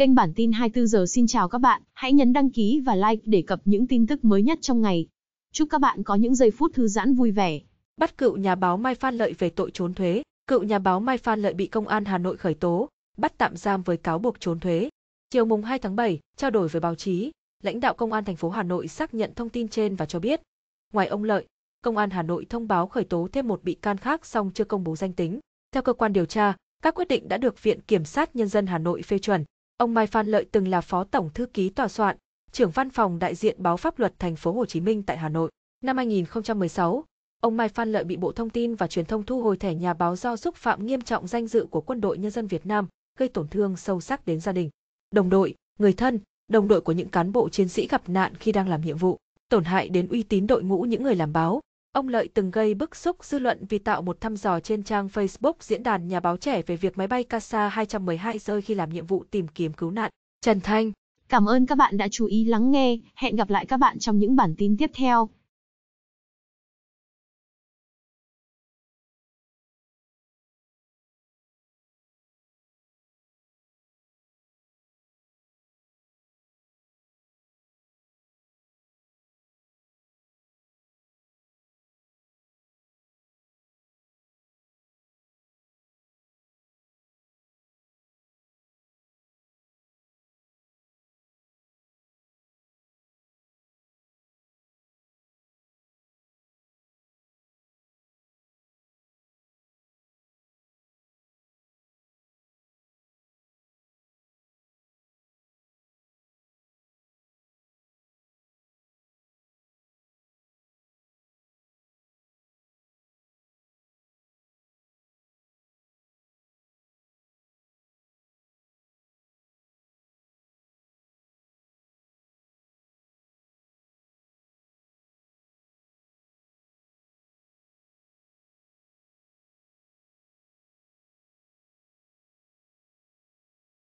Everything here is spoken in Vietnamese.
Kênh bản tin 24 giờ xin chào các bạn, hãy nhấn đăng ký và like để cập những tin tức mới nhất trong ngày. Chúc các bạn có những giây phút thư giãn vui vẻ. Bắt cựu nhà báo Mai Phan Lợi về tội trốn thuế, cựu nhà báo Mai Phan Lợi bị công an Hà Nội khởi tố, bắt tạm giam với cáo buộc trốn thuế. Chiều mùng 2 tháng 7, trao đổi với báo chí, lãnh đạo công an thành phố Hà Nội xác nhận thông tin trên và cho biết, ngoài ông Lợi, công an Hà Nội thông báo khởi tố thêm một bị can khác song chưa công bố danh tính. Theo cơ quan điều tra, các quyết định đã được Viện Kiểm sát Nhân dân Hà Nội phê chuẩn, Ông Mai Phan Lợi từng là phó tổng thư ký tòa soạn, trưởng văn phòng đại diện báo pháp luật thành phố Hồ Chí Minh tại Hà Nội. Năm 2016, ông Mai Phan Lợi bị Bộ Thông tin và Truyền thông thu hồi thẻ nhà báo do xúc phạm nghiêm trọng danh dự của Quân đội Nhân dân Việt Nam, gây tổn thương sâu sắc đến gia đình, đồng đội, người thân, đồng đội của những cán bộ chiến sĩ gặp nạn khi đang làm nhiệm vụ, tổn hại đến uy tín đội ngũ những người làm báo, Ông Lợi từng gây bức xúc dư luận vì tạo một thăm dò trên trang Facebook diễn đàn nhà báo trẻ về việc máy bay Casa 212 rơi khi làm nhiệm vụ tìm kiếm cứu nạn. Trần Thanh Cảm ơn các bạn đã chú ý lắng nghe, hẹn gặp lại các bạn trong những bản tin tiếp theo.